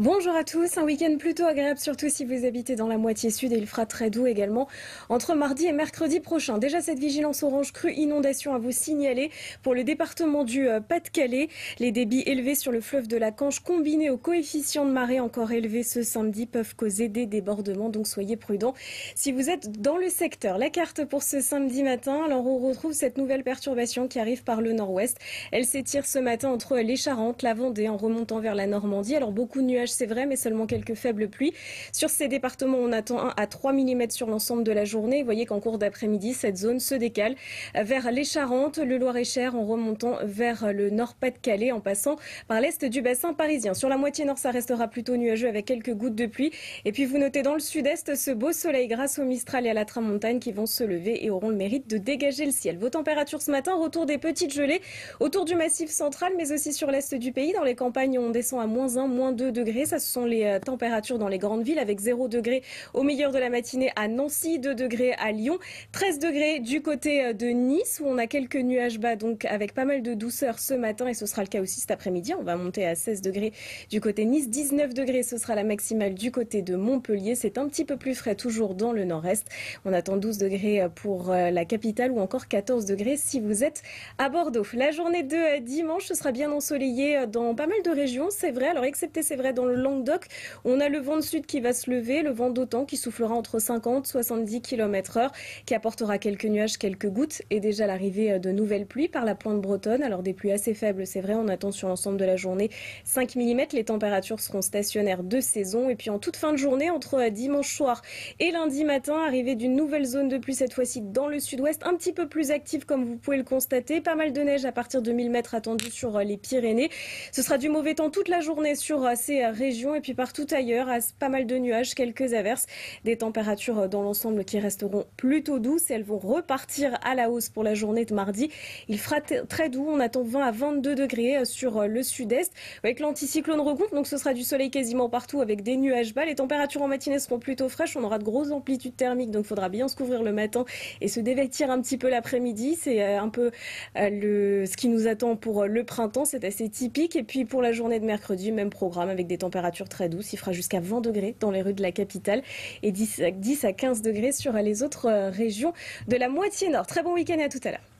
Bonjour à tous, un week-end plutôt agréable, surtout si vous habitez dans la moitié sud et il fera très doux également entre mardi et mercredi prochain. Déjà cette vigilance orange crue inondation à vous signaler pour le département du euh, Pas-de-Calais. Les débits élevés sur le fleuve de la Canche combinés aux coefficients de marée encore élevés ce samedi peuvent causer des débordements, donc soyez prudents si vous êtes dans le secteur. La carte pour ce samedi matin, alors on retrouve cette nouvelle perturbation qui arrive par le nord-ouest. Elle s'étire ce matin entre les Charentes, la Vendée en remontant vers la Normandie. Alors beaucoup de nuages c'est vrai, mais seulement quelques faibles pluies. Sur ces départements, on attend 1 à 3 mm sur l'ensemble de la journée. Vous voyez qu'en cours d'après-midi, cette zone se décale vers les Charentes, le Loir-et-Cher, en remontant vers le Nord-Pas-de-Calais, en passant par l'est du bassin parisien. Sur la moitié nord, ça restera plutôt nuageux avec quelques gouttes de pluie. Et puis vous notez dans le sud-est ce beau soleil grâce au Mistral et à la Tramontagne qui vont se lever et auront le mérite de dégager le ciel. Vos températures ce matin, retour des petites gelées autour du massif central, mais aussi sur l'est du pays. Dans les campagnes, on descend à moins 1, moins 2 degrés ça, ce sont les euh, températures dans les grandes villes avec 0 degrés au meilleur de la matinée à Nancy, 2 degrés à Lyon, 13 degrés du côté euh, de Nice où on a quelques nuages bas donc avec pas mal de douceur ce matin et ce sera le cas aussi cet après-midi. On va monter à 16 degrés du côté de Nice, 19 degrés ce sera la maximale du côté de Montpellier. C'est un petit peu plus frais toujours dans le nord-est. On attend 12 degrés euh, pour la capitale ou encore 14 degrés si vous êtes à Bordeaux. La journée de dimanche, ce sera bien ensoleillé dans pas mal de régions, c'est vrai. Alors excepté c'est vrai dans le Languedoc, on a le vent de sud qui va se lever, le vent d'autant qui soufflera entre 50 et 70 km h qui apportera quelques nuages, quelques gouttes et déjà l'arrivée euh, de nouvelles pluies par la pointe bretonne. Alors des pluies assez faibles, c'est vrai, on attend sur l'ensemble de la journée 5 mm. Les températures seront stationnaires de saison. Et puis en toute fin de journée, entre euh, dimanche soir et lundi matin, arrivée d'une nouvelle zone de pluie, cette fois-ci dans le sud-ouest, un petit peu plus active comme vous pouvez le constater. Pas mal de neige à partir de 1000 mètres attendu sur euh, les Pyrénées. Ce sera du mauvais temps toute la journée sur ces région et puis partout ailleurs, à pas mal de nuages, quelques averses, des températures euh, dans l'ensemble qui resteront plutôt douces. Elles vont repartir à la hausse pour la journée de mardi. Il fera très doux, on attend 20 à 22 degrés euh, sur euh, le sud-est avec l'anticyclone regroupe. donc ce sera du soleil quasiment partout avec des nuages bas. Les températures en matinée seront plutôt fraîches, on aura de grosses amplitudes thermiques, donc il faudra bien se couvrir le matin et se dévêtir un petit peu l'après-midi. C'est un peu le, ce qui nous attend pour le printemps, c'est assez typique. Et puis pour la journée de mercredi, même programme avec des Température très douce. Il fera jusqu'à 20 degrés dans les rues de la capitale et 10 à 15 degrés sur les autres euh, régions de la moitié nord. Très bon week-end et à tout à l'heure.